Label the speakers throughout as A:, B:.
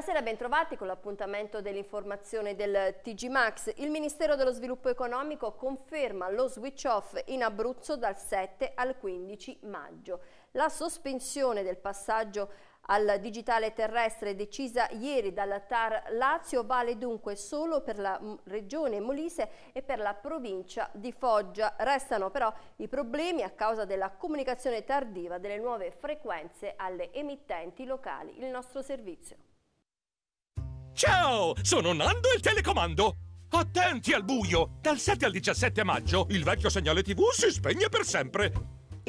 A: Buonasera, bentrovati con l'appuntamento dell'informazione del TG Max. Il Ministero dello Sviluppo Economico conferma lo switch off in Abruzzo dal 7 al 15 maggio. La sospensione del passaggio al digitale terrestre decisa ieri dalla TAR Lazio vale dunque solo per la regione Molise e per la provincia di Foggia. Restano però i problemi a causa della comunicazione tardiva delle nuove frequenze alle emittenti locali. Il nostro servizio.
B: Ciao, sono Nando il telecomando. Attenti al
C: buio! Dal 7 al 17 maggio il vecchio segnale TV si spegne per sempre.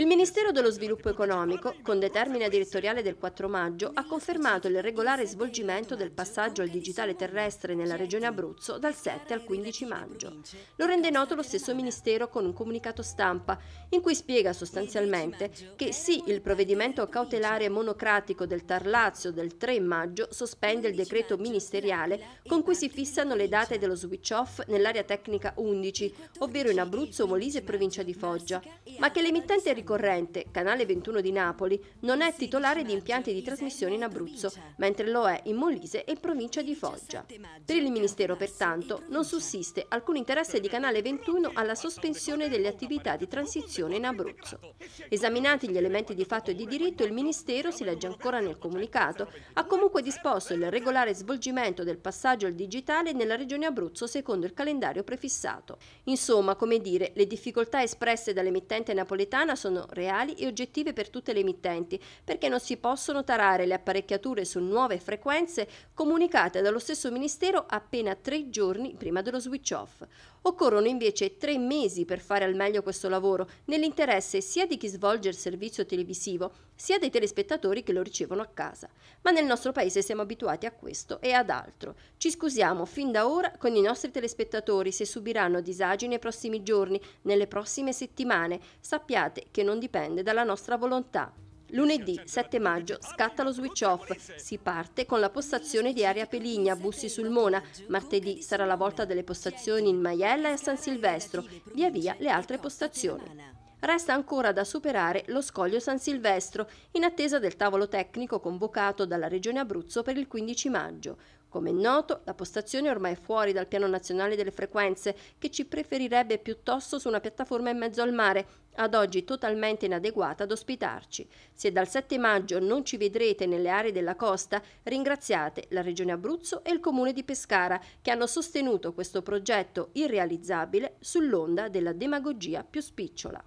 A: Il Ministero dello Sviluppo Economico, con determina direttoriale del 4 maggio, ha confermato il regolare svolgimento del passaggio al digitale terrestre nella regione Abruzzo dal 7 al 15 maggio. Lo rende noto lo stesso Ministero con un comunicato stampa in cui spiega sostanzialmente che sì, il provvedimento cautelare monocratico del Tar Lazio del 3 maggio sospende il decreto ministeriale con cui si fissano le date dello switch off nell'area tecnica 11, ovvero in Abruzzo, Molise e provincia di Foggia, ma che l'emittente ricorda corrente, Canale 21 di Napoli, non è titolare di impianti di trasmissione in Abruzzo, mentre lo è in Molise e provincia di Foggia. Per il Ministero, pertanto, non sussiste alcun interesse di Canale 21 alla sospensione delle attività di transizione in Abruzzo. Esaminati gli elementi di fatto e di diritto, il Ministero, si legge ancora nel comunicato, ha comunque disposto il regolare svolgimento del passaggio al digitale nella regione Abruzzo secondo il calendario prefissato. Insomma, come dire, le difficoltà espresse dall'emittente napoletana sono sono reali e oggettive per tutte le emittenti, perché non si possono tarare le apparecchiature su nuove frequenze comunicate dallo stesso Ministero appena tre giorni prima dello switch off. Occorrono invece tre mesi per fare al meglio questo lavoro, nell'interesse sia di chi svolge il servizio televisivo, sia dei telespettatori che lo ricevono a casa. Ma nel nostro paese siamo abituati a questo e ad altro. Ci scusiamo fin da ora con i nostri telespettatori se subiranno disagi nei prossimi giorni, nelle prossime settimane. Sappiate che non dipende dalla nostra volontà. Lunedì 7 certo. maggio ah, scatta lo switch off, si parte con la postazione di Aria Peligna, Bussi sul Mona, martedì sarà la volta delle postazioni in Maiella e a San Silvestro, via via le altre postazioni. Resta ancora da superare lo scoglio San Silvestro, in attesa del tavolo tecnico convocato dalla Regione Abruzzo per il 15 maggio. Come è noto, la postazione è ormai fuori dal piano nazionale delle frequenze, che ci preferirebbe piuttosto su una piattaforma in mezzo al mare, ad oggi totalmente inadeguata ad ospitarci. Se dal 7 maggio non ci vedrete nelle aree della costa, ringraziate la Regione Abruzzo e il Comune di Pescara, che hanno sostenuto questo progetto irrealizzabile sull'onda della demagogia più spicciola.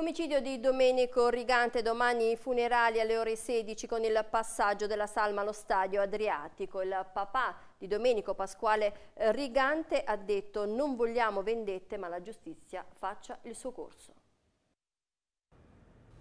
A: Omicidio di Domenico Rigante, domani i funerali alle ore 16 con il passaggio della salma allo stadio Adriatico. Il papà di Domenico Pasquale eh, Rigante ha detto non vogliamo vendette ma la giustizia faccia il suo corso.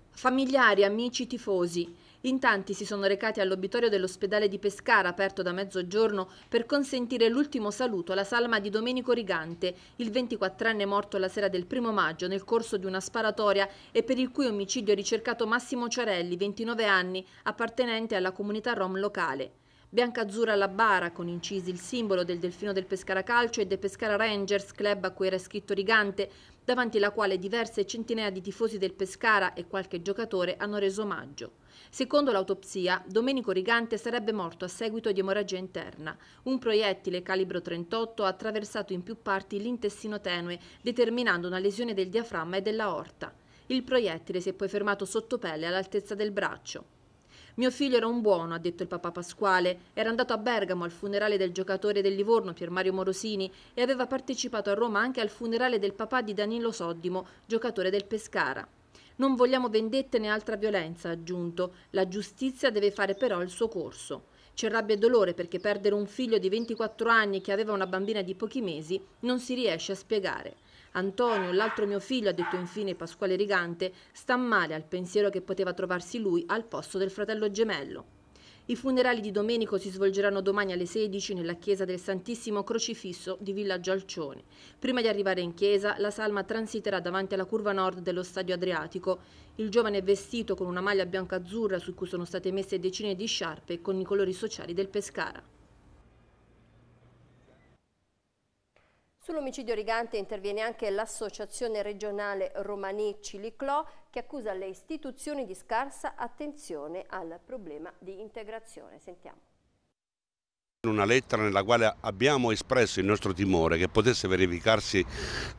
D: Familiari, amici, tifosi. In tanti si sono recati all'obitorio dell'ospedale di Pescara, aperto da mezzogiorno, per consentire l'ultimo saluto alla salma di Domenico Rigante, il 24enne morto la sera del primo maggio nel corso di una sparatoria e per il cui omicidio è ricercato Massimo Ciarelli, 29 anni, appartenente alla comunità rom locale bianca azzurra alla bara con incisi il simbolo del Delfino del Pescara Calcio e del Pescara Rangers Club a cui era scritto Rigante, davanti alla quale diverse centinaia di tifosi del Pescara e qualche giocatore hanno reso omaggio. Secondo l'autopsia, Domenico Rigante sarebbe morto a seguito di emorragia interna. Un proiettile calibro 38 ha attraversato in più parti l'intestino tenue, determinando una lesione del diaframma e della dell'aorta. Il proiettile si è poi fermato sotto pelle all'altezza del braccio. Mio figlio era un buono, ha detto il papà Pasquale. Era andato a Bergamo al funerale del giocatore del Livorno Pier Mario Morosini e aveva partecipato a Roma anche al funerale del papà di Danilo Soddimo, giocatore del Pescara. Non vogliamo vendette né altra violenza, ha aggiunto. La giustizia deve fare però il suo corso. C'è rabbia e dolore perché perdere un figlio di 24 anni che aveva una bambina di pochi mesi non si riesce a spiegare. Antonio, l'altro mio figlio, ha detto infine Pasquale Rigante, sta male al pensiero che poteva trovarsi lui al posto del fratello gemello. I funerali di Domenico si svolgeranno domani alle 16 nella chiesa del Santissimo Crocifisso di Villa Alcione. Prima di arrivare in chiesa, la salma transiterà davanti alla curva nord dello stadio Adriatico. Il giovane è vestito con una maglia bianca-azzurra su cui sono state messe decine di sciarpe con i colori sociali del Pescara.
A: Sull'omicidio Rigante interviene anche l'Associazione regionale Romani Ciliclò che accusa le istituzioni di scarsa attenzione al problema di integrazione. Sentiamo.
C: Una lettera nella quale abbiamo espresso il nostro timore che potesse verificarsi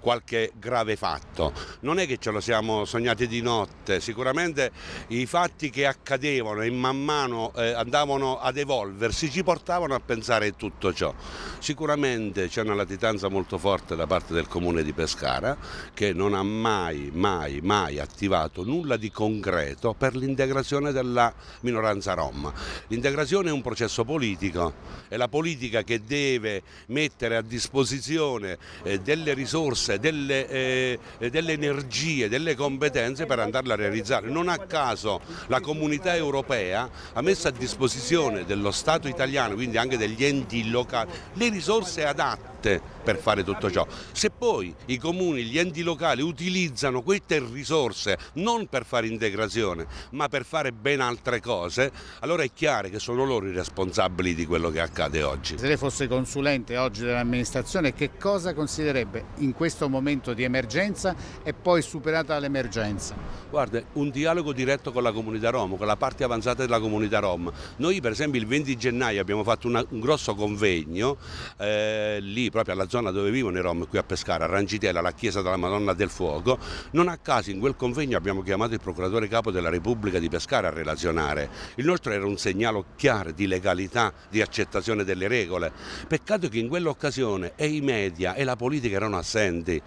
C: qualche grave fatto. Non è che ce lo siamo sognati di notte, sicuramente i fatti che accadevano e man mano eh, andavano ad evolversi ci portavano a pensare a tutto ciò. Sicuramente c'è una latitanza molto forte da parte del comune di Pescara che non ha mai, mai, mai attivato nulla di concreto per l'integrazione della minoranza rom. L'integrazione è un processo politico è la politica che deve mettere a disposizione eh, delle risorse, delle, eh, delle energie, delle competenze per andarla a realizzare. Non a caso la comunità europea ha messo a disposizione dello Stato italiano, quindi anche degli enti locali, le risorse adatte consente per fare tutto ciò. Se poi i comuni, gli enti locali utilizzano queste risorse non per fare integrazione ma per fare ben altre cose, allora è chiaro che sono loro i responsabili di quello che accade oggi.
E: Se lei fosse consulente oggi dell'amministrazione che cosa considererebbe in questo momento di emergenza e poi superata l'emergenza?
C: Guarda, un dialogo diretto con la comunità Rom, con la parte avanzata della comunità Rom. Noi per esempio il 20 gennaio abbiamo fatto una, un grosso convegno eh, lì proprio alla zona dove vivono i Rom qui a Pescara, a Rangitella, la chiesa della Madonna del Fuoco, non a caso in quel convegno abbiamo chiamato il procuratore capo della Repubblica di Pescara a relazionare. Il nostro era un segnale chiaro di legalità, di accettazione delle regole. Peccato che in quell'occasione e i media e la politica erano assenti.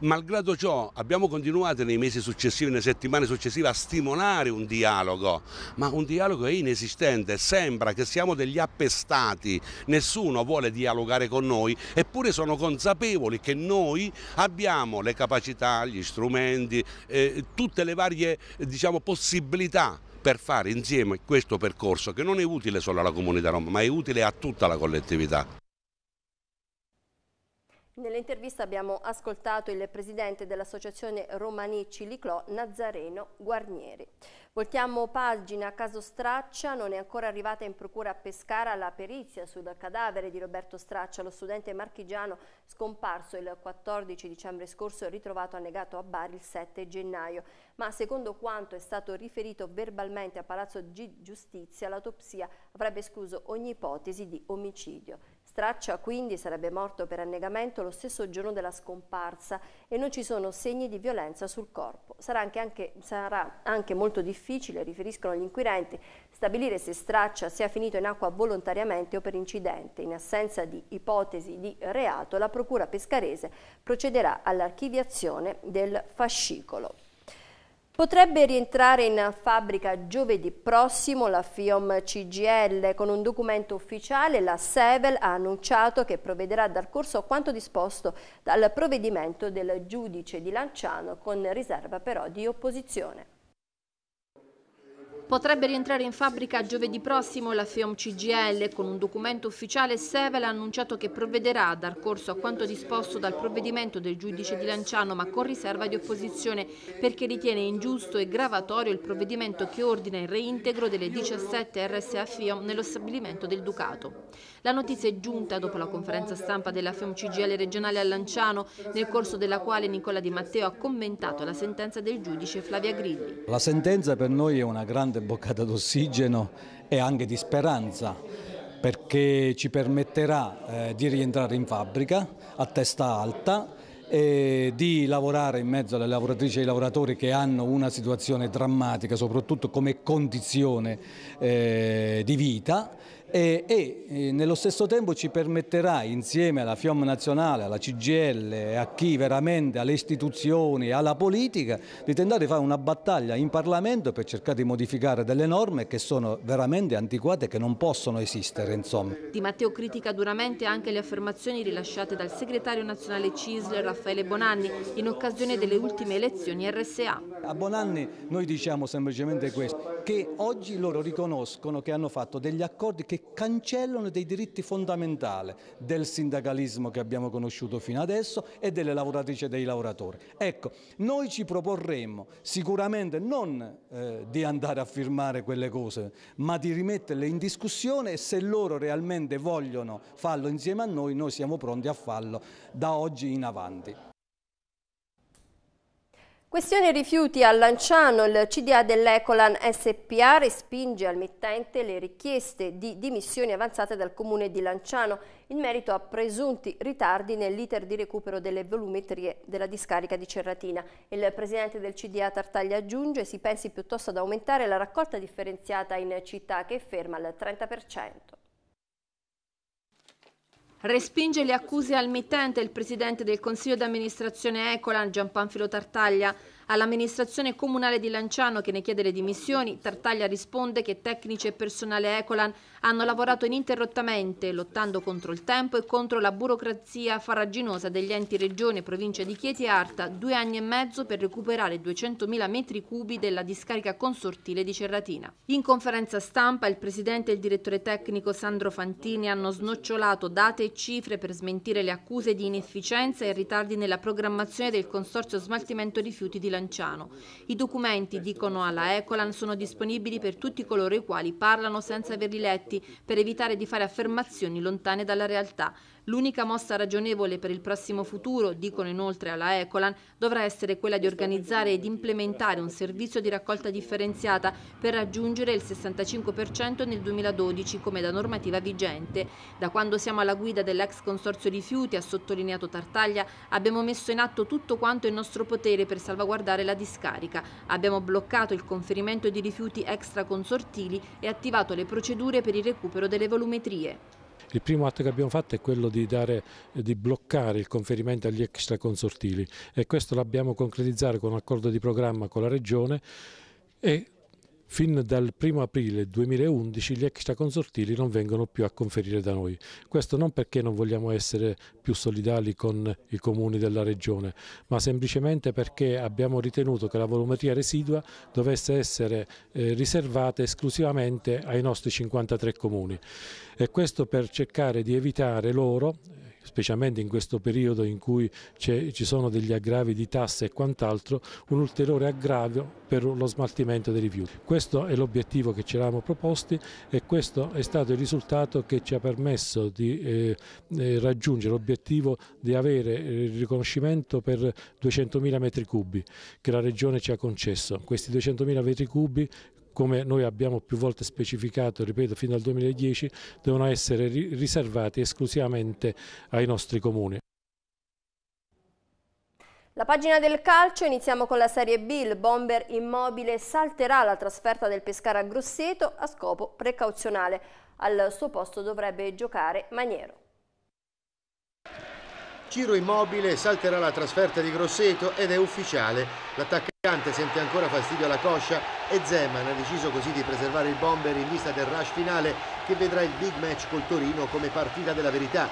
C: Malgrado ciò abbiamo continuato nei mesi successivi, nelle settimane successive a stimolare un dialogo, ma un dialogo è inesistente, sembra che siamo degli appestati, nessuno vuole dialogare con noi e eppure sono consapevoli che noi abbiamo le capacità, gli strumenti, eh, tutte le varie diciamo, possibilità per fare insieme questo percorso che non è utile solo alla comunità Roma ma è utile a tutta la collettività.
A: Nell'intervista abbiamo ascoltato il presidente dell'associazione Romani Ciliclò, Nazareno Guarnieri. Voltiamo pagina a caso Straccia, non è ancora arrivata in procura a Pescara la perizia sul cadavere di Roberto Straccia, lo studente marchigiano scomparso il 14 dicembre scorso e ritrovato annegato a Bari il 7 gennaio. Ma secondo quanto è stato riferito verbalmente a Palazzo G Giustizia, l'autopsia avrebbe escluso ogni ipotesi di omicidio. Traccia quindi sarebbe morto per annegamento lo stesso giorno della scomparsa e non ci sono segni di violenza sul corpo. Sarà anche, anche, sarà anche molto difficile, riferiscono gli inquirenti, stabilire se Straccia sia finito in acqua volontariamente o per incidente. In assenza di ipotesi di reato, la Procura pescarese procederà all'archiviazione del fascicolo. Potrebbe rientrare in fabbrica giovedì prossimo la FIOM CGL. Con un documento ufficiale la Sevel ha annunciato che provvederà dal corso a quanto disposto dal provvedimento del giudice di Lanciano con riserva però di opposizione.
D: Potrebbe rientrare in fabbrica giovedì prossimo la FEOM CGL. Con un documento ufficiale Sevel ha annunciato che provvederà a dar corso a quanto disposto dal provvedimento del giudice di Lanciano ma con riserva di opposizione perché ritiene ingiusto e gravatorio il provvedimento che ordina il reintegro delle 17 RSA FEOM nello stabilimento del Ducato. La notizia è giunta dopo la conferenza stampa della FEOM CGL regionale a Lanciano nel corso della quale Nicola Di Matteo ha commentato la sentenza del giudice Flavia Grilli.
F: La sentenza per noi è una grande grande boccata d'ossigeno e anche di speranza perché ci permetterà eh, di rientrare in fabbrica a testa alta e di lavorare in mezzo alle lavoratrici e ai lavoratori che hanno una situazione drammatica soprattutto come condizione eh, di vita e, e, nello stesso tempo ci permetterà insieme alla FIOM nazionale, alla CGL, a chi veramente, alle istituzioni, alla politica di tentare di fare una battaglia in Parlamento per cercare di modificare delle norme che sono veramente antiquate e che non possono esistere. Insomma.
D: Di Matteo critica duramente anche le affermazioni rilasciate dal segretario nazionale CISL Raffaele Bonanni in occasione delle ultime elezioni RSA.
F: A Bonanni noi diciamo semplicemente questo, che oggi loro riconoscono che hanno fatto degli accordi che cancellano dei diritti fondamentali del sindacalismo che abbiamo conosciuto fino adesso e delle lavoratrici e dei lavoratori. Ecco, noi ci proporremmo sicuramente non eh, di andare a firmare quelle cose, ma di rimetterle in discussione e se loro realmente vogliono farlo insieme a noi, noi siamo pronti a farlo da oggi in avanti.
A: Questione rifiuti a Lanciano, il CDA dell'Ecolan SPA respinge al mittente le richieste di dimissioni avanzate dal comune di Lanciano in merito a presunti ritardi nell'iter di recupero delle volumetrie della discarica di Cerratina. Il presidente del CDA Tartaglia aggiunge si pensi piuttosto ad aumentare la raccolta differenziata in città che è ferma al 30%.
D: Respinge le accuse al mittente il presidente del consiglio d'amministrazione Ecolan Gian Panfilo Tartaglia All'amministrazione comunale di Lanciano che ne chiede le dimissioni, Tartaglia risponde che tecnici e personale Ecolan hanno lavorato ininterrottamente, lottando contro il tempo e contro la burocrazia farraginosa degli enti regione, provincia di Chieti e Arta, due anni e mezzo per recuperare 200.000 metri cubi della discarica consortile di Cerratina. In conferenza stampa il presidente e il direttore tecnico Sandro Fantini hanno snocciolato date e cifre per smentire le accuse di inefficienza e ritardi nella programmazione del consorzio smaltimento rifiuti di Lanciano Bilanciano. I documenti, dicono alla Ecolan, sono disponibili per tutti coloro i quali parlano senza averli letti, per evitare di fare affermazioni lontane dalla realtà. L'unica mossa ragionevole per il prossimo futuro, dicono inoltre alla Ecolan, dovrà essere quella di organizzare ed implementare un servizio di raccolta differenziata per raggiungere il 65% nel 2012 come da normativa vigente. Da quando siamo alla guida dell'ex consorzio rifiuti, ha sottolineato Tartaglia, abbiamo messo in atto tutto quanto in nostro potere per salvaguardare la discarica. Abbiamo bloccato il conferimento di rifiuti extraconsortili e attivato le procedure per il recupero delle volumetrie.
B: Il primo atto che abbiamo fatto è quello di, dare, di bloccare il conferimento agli extraconsortili e questo l'abbiamo concretizzato con un accordo di programma con la Regione e Fin dal 1 aprile 2011 gli extraconsortili non vengono più a conferire da noi. Questo non perché non vogliamo essere più solidali con i comuni della regione, ma semplicemente perché abbiamo ritenuto che la volumetria residua dovesse essere eh, riservata esclusivamente ai nostri 53 comuni. E questo per cercare di evitare loro specialmente in questo periodo in cui ci sono degli aggravi di tasse e quant'altro, un ulteriore aggravio per lo smaltimento dei rifiuti. Questo è l'obiettivo che ci eravamo proposti e questo è stato il risultato che ci ha permesso di eh, eh raggiungere l'obiettivo di avere eh, il riconoscimento per 200.000 metri cubi che la Regione ci ha concesso. Questi 200.000 metri cubi come noi abbiamo più volte specificato, ripeto, fino al 2010, devono essere riservati esclusivamente ai nostri comuni.
A: La pagina del calcio, iniziamo con la Serie B, il bomber immobile salterà la trasferta del Pescara a Grosseto a scopo precauzionale. Al suo posto dovrebbe giocare Maniero.
E: Ciro Immobile salterà la trasferta di Grosseto ed è ufficiale. L'attacco Piante sente ancora fastidio alla coscia e Zeman ha deciso così di preservare il bomber in vista del rush finale che vedrà il big match col Torino come partita della verità.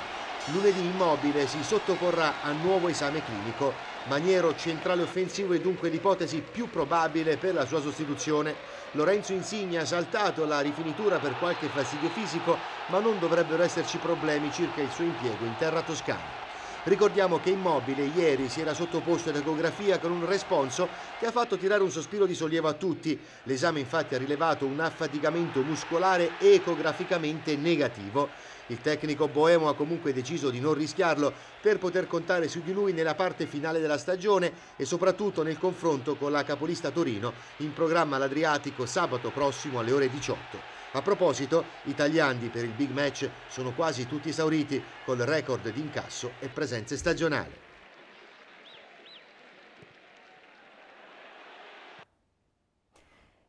E: Lunedì Immobile si sottoporrà a nuovo esame clinico. Maniero centrale offensivo è dunque l'ipotesi più probabile per la sua sostituzione. Lorenzo Insigne ha saltato la rifinitura per qualche fastidio fisico, ma non dovrebbero esserci problemi circa il suo impiego in terra toscana. Ricordiamo che Immobile ieri si era sottoposto ad ecografia con un responso che ha fatto tirare un sospiro di sollievo a tutti. L'esame infatti ha rilevato un affaticamento muscolare ecograficamente negativo. Il tecnico boemo ha comunque deciso di non rischiarlo per poter contare su di lui nella parte finale della stagione e soprattutto nel confronto con la capolista Torino in programma all'Adriatico sabato prossimo alle ore 18. A proposito, i tagliandi per il big match sono quasi tutti esauriti col record di incasso e presenze stagionali.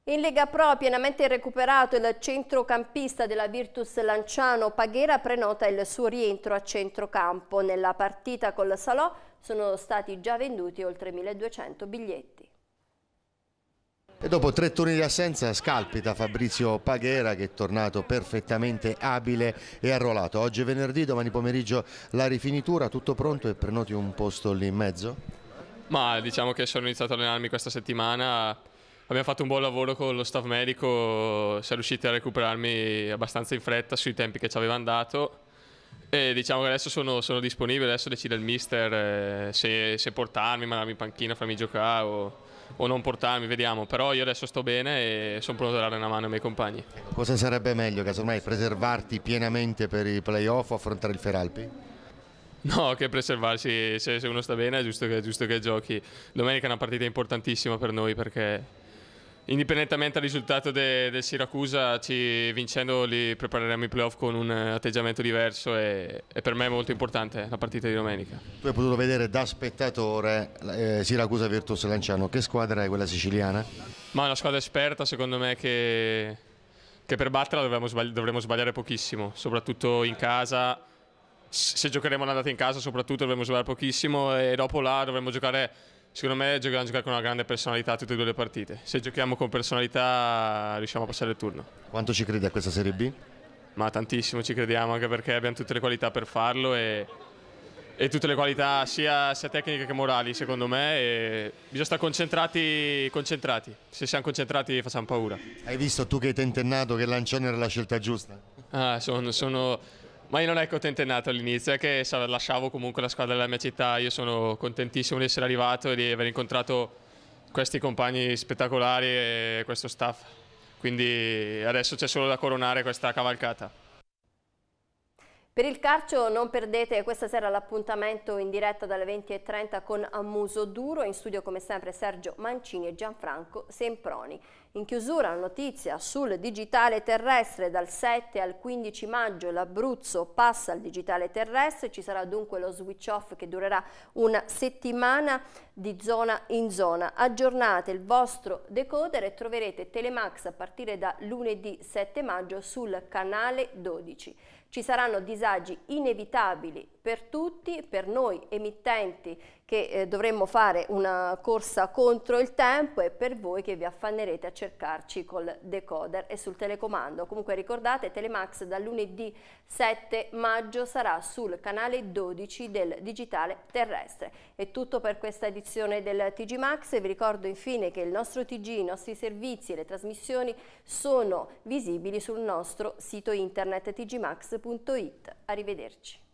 A: In Lega Pro pienamente recuperato il centrocampista della Virtus Lanciano Paghera prenota il suo rientro a centrocampo. Nella partita col Salò sono stati già venduti oltre 1200 biglietti.
E: E dopo tre turni di assenza scalpita Fabrizio Paghera che è tornato perfettamente abile e arruolato. Oggi è venerdì, domani pomeriggio la rifinitura, tutto pronto e prenoti un posto lì in mezzo?
G: Ma diciamo che sono iniziato a allenarmi questa settimana, abbiamo fatto un buon lavoro con lo staff medico, siamo riusciti a recuperarmi abbastanza in fretta sui tempi che ci aveva andato E diciamo che adesso sono, sono disponibile, adesso decide il mister eh, se, se portarmi, mandarmi in panchina, farmi giocare o o non portarmi, vediamo, però io adesso sto bene e sono pronto a dare una mano ai miei compagni.
E: Cosa sarebbe meglio, casomai, preservarti pienamente per i playoff o affrontare il Feralpi?
G: No, che preservarsi, se, uno sta bene è giusto che, è giusto che giochi. Domenica è una partita importantissima per noi perché indipendentemente dal risultato del Siracusa, ci, vincendo li prepareremo i playoff con un eh, atteggiamento diverso e, e, per me è molto importante la partita di domenica.
E: Tu hai potuto vedere da spettatore eh, Siracusa Virtus Lanciano, che squadra è quella siciliana?
G: Ma è una squadra esperta secondo me che, che per batterla dovremmo, sbagli dovremmo sbagliare pochissimo, soprattutto in casa se giocheremo l'andata in casa soprattutto dovremmo giocare pochissimo e dopo là dovremmo giocare Secondo me dobbiamo giocare con una grande personalità tutte e due le partite. Se giochiamo con personalità riusciamo a passare il turno. Quanto ci
E: credi a questa Serie B?
G: Ma tantissimo ci crediamo, anche perché abbiamo tutte le qualità per farlo e, e tutte le qualità sia, sia, tecniche che morali, secondo me. bisogna stare concentrati, concentrati. Se siamo concentrati facciamo paura. Hai visto
E: tu che hai tentennato che Lancione era la scelta giusta?
G: Ah, sono, sono ma io non ero ecco tentennato all'inizio, è che lasciavo comunque la squadra della mia città, io sono contentissimo di essere arrivato e di aver incontrato questi compagni spettacolari e questo staff. Quindi adesso c'è solo da coronare questa cavalcata.
A: Per il calcio non perdete questa sera l'appuntamento in diretta dalle 20.30 con Ammuso Duro, in studio come sempre Sergio Mancini e Gianfranco Semproni. In chiusura notizia sul digitale terrestre dal 7 al 15 maggio l'Abruzzo passa al digitale terrestre, ci sarà dunque lo switch off che durerà una settimana di zona in zona. Aggiornate il vostro decoder e troverete Telemax a partire da lunedì 7 maggio sul canale 12. Ci saranno disagi inevitabili per tutti, per noi emittenti che eh, dovremmo fare una corsa contro il tempo e per voi che vi affannerete a cercarci col decoder e sul telecomando. Comunque ricordate, Telemax dal lunedì 7 maggio sarà sul canale 12 del digitale terrestre. È tutto per questa edizione del TG Max. Vi ricordo infine che il nostro TG, i nostri servizi e le trasmissioni sono visibili sul nostro sito internet tgmax.it. Arrivederci.